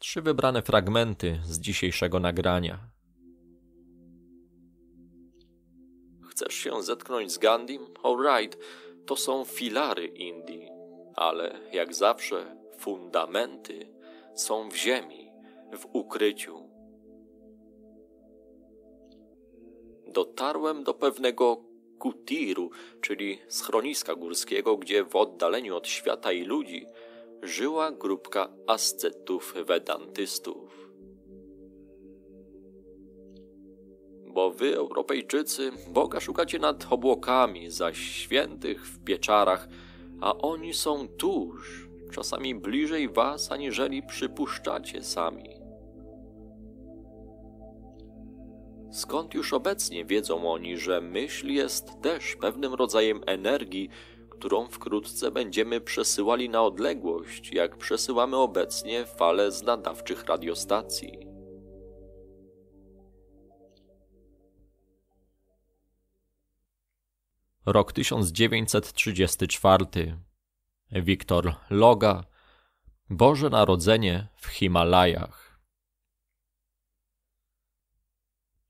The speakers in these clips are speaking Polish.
Trzy wybrane fragmenty z dzisiejszego nagrania. Chcesz się zetknąć z Gandhim? Alright, to są filary Indii, ale jak zawsze fundamenty są w ziemi, w ukryciu. Dotarłem do pewnego kutiru, czyli schroniska górskiego, gdzie w oddaleniu od świata i ludzi – żyła grupka ascetów wedantystów. Bo wy, Europejczycy, Boga szukacie nad obłokami, zaś świętych w pieczarach, a oni są tuż, czasami bliżej was, aniżeli przypuszczacie sami. Skąd już obecnie wiedzą oni, że myśl jest też pewnym rodzajem energii, którą wkrótce będziemy przesyłali na odległość, jak przesyłamy obecnie fale z nadawczych radiostacji. Rok 1934. Wiktor Loga. Boże Narodzenie w Himalajach.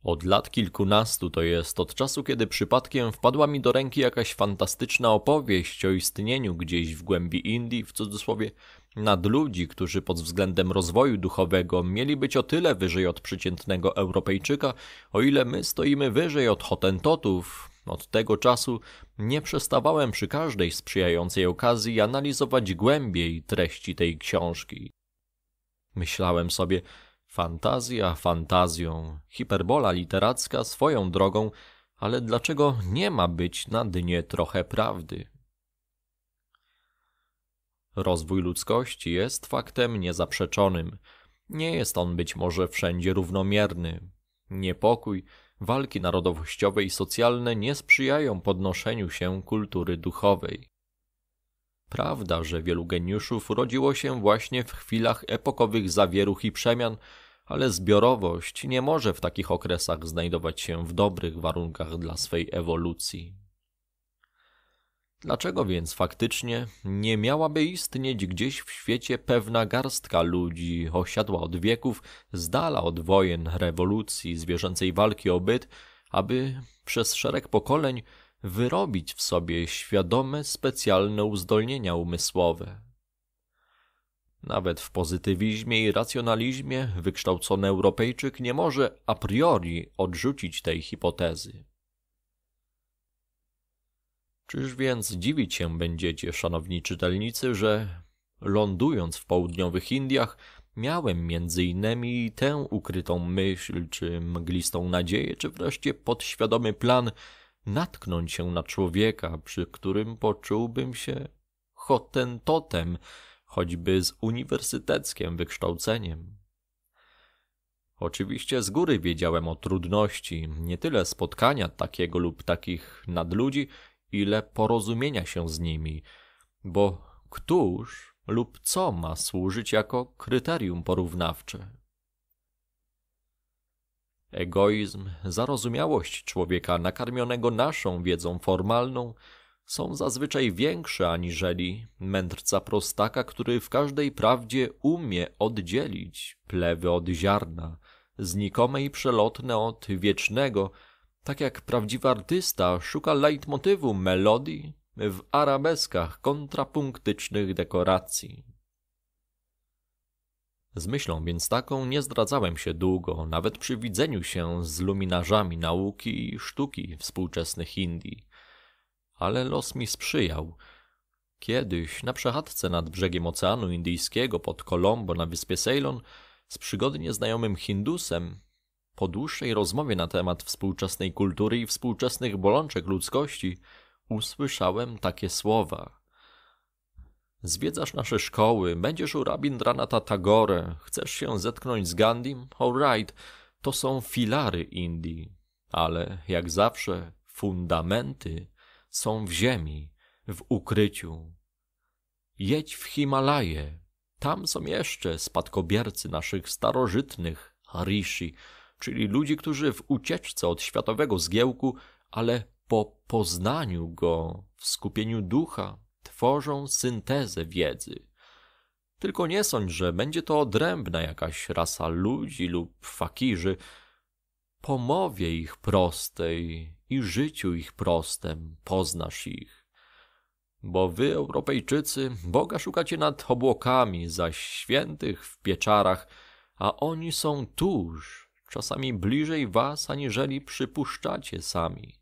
Od lat kilkunastu to jest od czasu, kiedy przypadkiem wpadła mi do ręki jakaś fantastyczna opowieść o istnieniu gdzieś w głębi Indii, w cudzysłowie, nad ludzi, którzy pod względem rozwoju duchowego mieli być o tyle wyżej od przeciętnego Europejczyka, o ile my stoimy wyżej od Hotentotów. Od tego czasu nie przestawałem przy każdej sprzyjającej okazji analizować głębiej treści tej książki. Myślałem sobie, Fantazja fantazją, hiperbola literacka swoją drogą, ale dlaczego nie ma być na dnie trochę prawdy? Rozwój ludzkości jest faktem niezaprzeczonym. Nie jest on być może wszędzie równomierny. Niepokój, walki narodowościowe i socjalne nie sprzyjają podnoszeniu się kultury duchowej. Prawda, że wielu geniuszów rodziło się właśnie w chwilach epokowych zawieruch i przemian – ale zbiorowość nie może w takich okresach znajdować się w dobrych warunkach dla swej ewolucji. Dlaczego więc faktycznie nie miałaby istnieć gdzieś w świecie pewna garstka ludzi osiadła od wieków, z dala od wojen, rewolucji, zwierzęcej walki o byt, aby przez szereg pokoleń wyrobić w sobie świadome specjalne uzdolnienia umysłowe, nawet w pozytywizmie i racjonalizmie wykształcony Europejczyk nie może a priori odrzucić tej hipotezy. Czyż więc dziwić się będziecie, szanowni czytelnicy, że lądując w południowych Indiach miałem między innymi tę ukrytą myśl, czy mglistą nadzieję, czy wreszcie podświadomy plan natknąć się na człowieka, przy którym poczułbym się hotentotem, choćby z uniwersyteckim wykształceniem. Oczywiście z góry wiedziałem o trudności nie tyle spotkania takiego lub takich nadludzi, ile porozumienia się z nimi, bo któż lub co ma służyć jako kryterium porównawcze. Egoizm, zarozumiałość człowieka nakarmionego naszą wiedzą formalną są zazwyczaj większe aniżeli mędrca prostaka, który w każdej prawdzie umie oddzielić plewy od ziarna, znikome i przelotne od wiecznego, tak jak prawdziwy artysta szuka leitmotywu melodii w arabeskach kontrapunktycznych dekoracji. Z myślą więc taką nie zdradzałem się długo, nawet przy widzeniu się z luminarzami nauki i sztuki współczesnych Indii ale los mi sprzyjał. Kiedyś, na przechadzce nad brzegiem Oceanu Indyjskiego pod Colombo na wyspie Ceylon, z przygodnie znajomym Hindusem, po dłuższej rozmowie na temat współczesnej kultury i współczesnych bolączek ludzkości, usłyszałem takie słowa. Zwiedzasz nasze szkoły, będziesz u Rabindranata Tagore, chcesz się zetknąć z Gandhim? Alright, to są filary Indii, ale jak zawsze fundamenty są w ziemi, w ukryciu. Jedź w Himalaje, tam są jeszcze spadkobiercy naszych starożytnych Harishi, czyli ludzi, którzy w ucieczce od światowego zgiełku, ale po poznaniu go, w skupieniu ducha, tworzą syntezę wiedzy. Tylko nie sądź, że będzie to odrębna jakaś rasa ludzi lub fakirzy, Pomowie ich prostej i życiu ich prostem poznasz ich. Bo wy, Europejczycy, Boga szukacie nad obłokami, zaś świętych w pieczarach, a oni są tuż, czasami bliżej was, aniżeli przypuszczacie sami.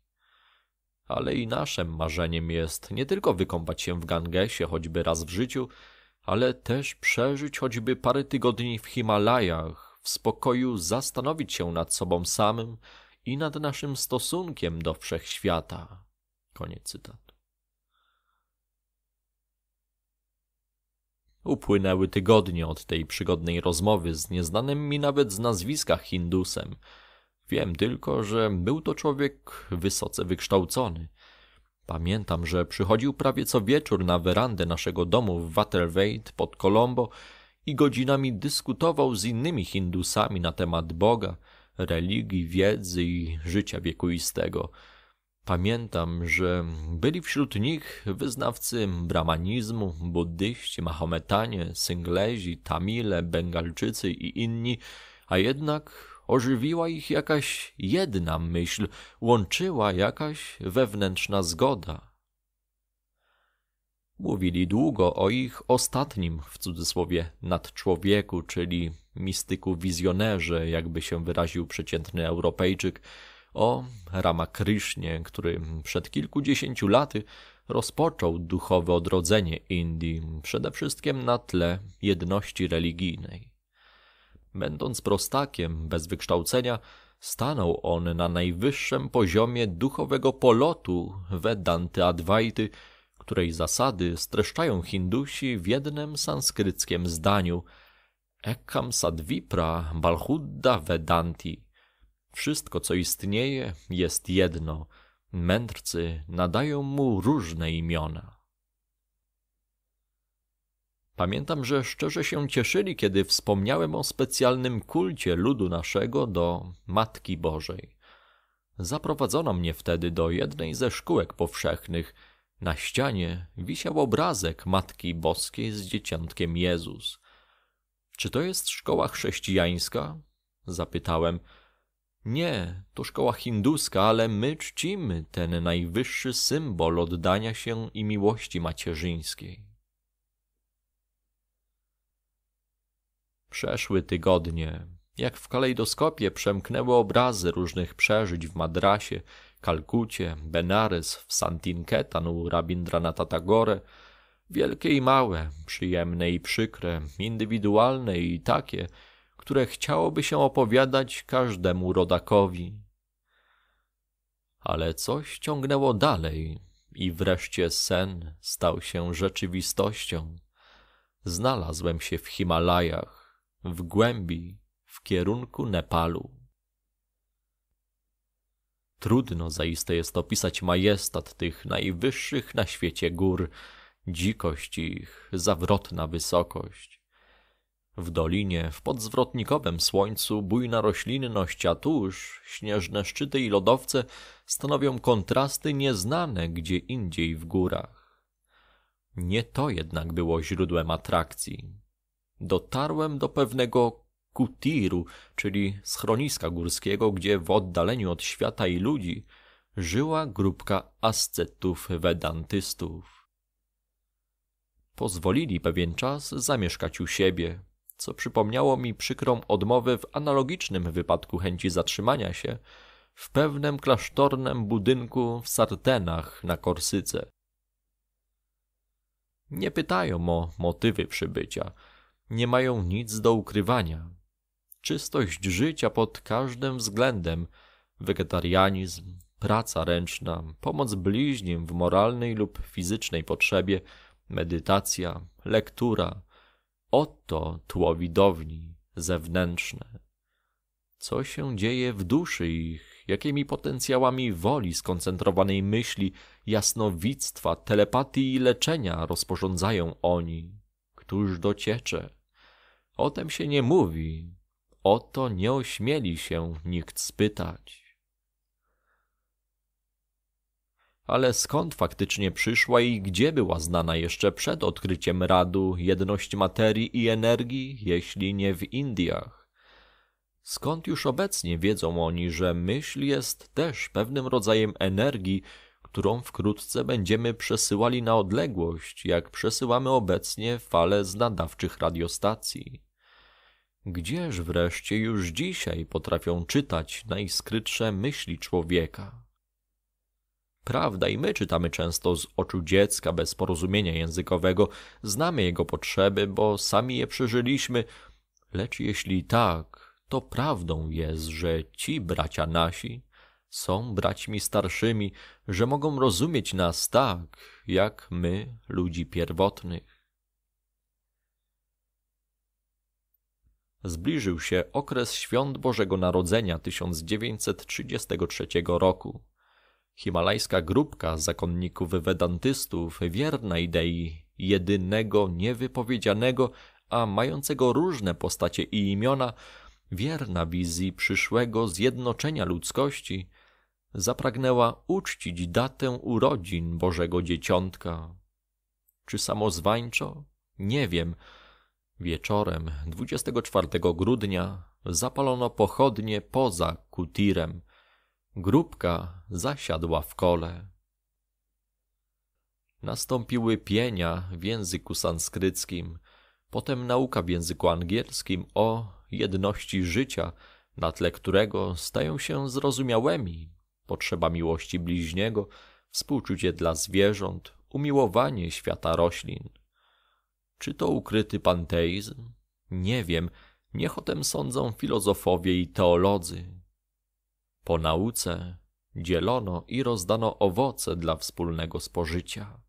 Ale i naszym marzeniem jest nie tylko wykąpać się w Gangesie choćby raz w życiu, ale też przeżyć choćby parę tygodni w Himalajach, spokoju zastanowić się nad sobą samym i nad naszym stosunkiem do wszechświata. Koniec cytat. Upłynęły tygodnie od tej przygodnej rozmowy z nieznanym mi nawet z nazwiska Hindusem. Wiem tylko, że był to człowiek wysoce wykształcony. Pamiętam, że przychodził prawie co wieczór na werandę naszego domu w Waterweight pod Colombo i godzinami dyskutował z innymi Hindusami na temat Boga, religii, wiedzy i życia wiekuistego. Pamiętam, że byli wśród nich wyznawcy brahmanizmu, buddyści, mahometanie, synglezi, tamile, bengalczycy i inni, a jednak ożywiła ich jakaś jedna myśl, łączyła jakaś wewnętrzna zgoda, Mówili długo o ich ostatnim, w cudzysłowie, nadczłowieku, czyli mistyku wizjonerze, jakby się wyraził przeciętny Europejczyk, o Ramakrysznie, który przed kilkudziesięciu laty rozpoczął duchowe odrodzenie Indii, przede wszystkim na tle jedności religijnej. Będąc prostakiem bez wykształcenia, stanął on na najwyższym poziomie duchowego polotu Vedanty Advaity której zasady streszczają Hindusi w jednym sanskryckim zdaniu Ekam Sadvipra balhudda Vedanti. Wszystko, co istnieje, jest jedno. Mędrcy nadają mu różne imiona. Pamiętam, że szczerze się cieszyli, kiedy wspomniałem o specjalnym kulcie ludu naszego do Matki Bożej. Zaprowadzono mnie wtedy do jednej ze szkółek powszechnych – na ścianie wisiał obrazek Matki Boskiej z dzieciątkiem Jezus. Czy to jest szkoła chrześcijańska? Zapytałem. Nie, to szkoła hinduska, ale my czcimy ten najwyższy symbol oddania się i miłości macierzyńskiej. Przeszły tygodnie. Jak w kalejdoskopie przemknęły obrazy różnych przeżyć w Madrasie, Kalkucie, Benares, w Santinketan u Rabindranatha Tagore, wielkie i małe, przyjemne i przykre, indywidualne i takie, które chciałoby się opowiadać każdemu rodakowi. Ale coś ciągnęło dalej i wreszcie sen stał się rzeczywistością. Znalazłem się w Himalajach, w głębi w kierunku Nepalu. Trudno zaiste jest opisać majestat tych najwyższych na świecie gór, dzikość ich, zawrotna wysokość. W dolinie, w podzwrotnikowym słońcu, bujna roślinność, a tuż śnieżne szczyty i lodowce stanowią kontrasty nieznane gdzie indziej w górach. Nie to jednak było źródłem atrakcji. Dotarłem do pewnego Kutiru, czyli schroniska górskiego, gdzie w oddaleniu od świata i ludzi żyła grupka ascetów wedantystów. Pozwolili pewien czas zamieszkać u siebie, co przypomniało mi przykrą odmowę w analogicznym wypadku chęci zatrzymania się w pewnym klasztornym budynku w Sartenach na Korsyce. Nie pytają o motywy przybycia, nie mają nic do ukrywania czystość życia pod każdym względem wegetarianizm, praca ręczna, pomoc bliźnim w moralnej lub fizycznej potrzebie, medytacja, lektura oto tło widowni zewnętrzne. Co się dzieje w duszy ich, jakimi potencjałami woli, skoncentrowanej myśli, jasnowictwa, telepatii i leczenia rozporządzają oni? Któż dociecze? O tym się nie mówi, o to nie ośmieli się nikt spytać. Ale skąd faktycznie przyszła i gdzie była znana jeszcze przed odkryciem radu jedność materii i energii, jeśli nie w Indiach? Skąd już obecnie wiedzą oni, że myśl jest też pewnym rodzajem energii, którą wkrótce będziemy przesyłali na odległość, jak przesyłamy obecnie fale z nadawczych radiostacji? Gdzież wreszcie już dzisiaj potrafią czytać najskrytsze myśli człowieka? Prawda, i my czytamy często z oczu dziecka bez porozumienia językowego, znamy jego potrzeby, bo sami je przeżyliśmy, lecz jeśli tak, to prawdą jest, że ci bracia nasi są braćmi starszymi, że mogą rozumieć nas tak, jak my, ludzi pierwotnych. zbliżył się okres świąt Bożego Narodzenia 1933 roku. Himalajska grupka zakonników wedantystów, wierna idei jedynego, niewypowiedzianego, a mającego różne postacie i imiona, wierna wizji przyszłego zjednoczenia ludzkości, zapragnęła uczcić datę urodzin Bożego Dzieciątka. Czy samozwańczo? Nie wiem Wieczorem 24 grudnia zapalono pochodnie poza kutirem. Grupka zasiadła w kole. Nastąpiły pienia w języku sanskryckim, potem nauka w języku angielskim o jedności życia, na tle którego stają się zrozumiałymi potrzeba miłości bliźniego, współczucie dla zwierząt, umiłowanie świata roślin. Czy to ukryty panteizm? Nie wiem, niech o tym sądzą filozofowie i teolodzy. Po nauce dzielono i rozdano owoce dla wspólnego spożycia.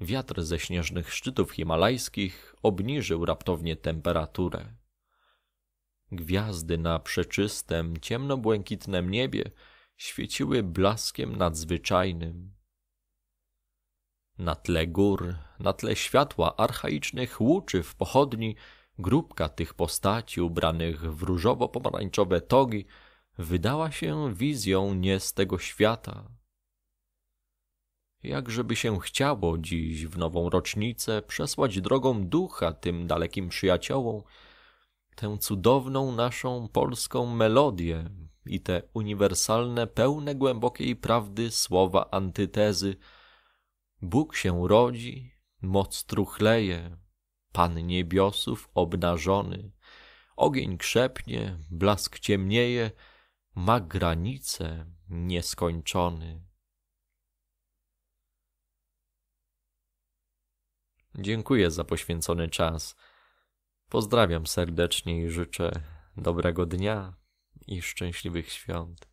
Wiatr ze śnieżnych szczytów himalajskich obniżył raptownie temperaturę. Gwiazdy na przeczystym, ciemnobłękitnym niebie świeciły blaskiem nadzwyczajnym. Na tle gór, na tle światła archaicznych łuczy w pochodni, grupka tych postaci ubranych w różowo-pomarańczowe togi wydała się wizją nie z tego świata. Jakżeby się chciało dziś w nową rocznicę przesłać drogą ducha tym dalekim przyjaciołom, tę cudowną naszą polską melodię i te uniwersalne, pełne głębokiej prawdy słowa antytezy – Bóg się rodzi, moc truchleje, Pan niebiosów obnażony. Ogień krzepnie, blask ciemnieje, ma granice nieskończony. Dziękuję za poświęcony czas. Pozdrawiam serdecznie i życzę dobrego dnia i szczęśliwych świąt.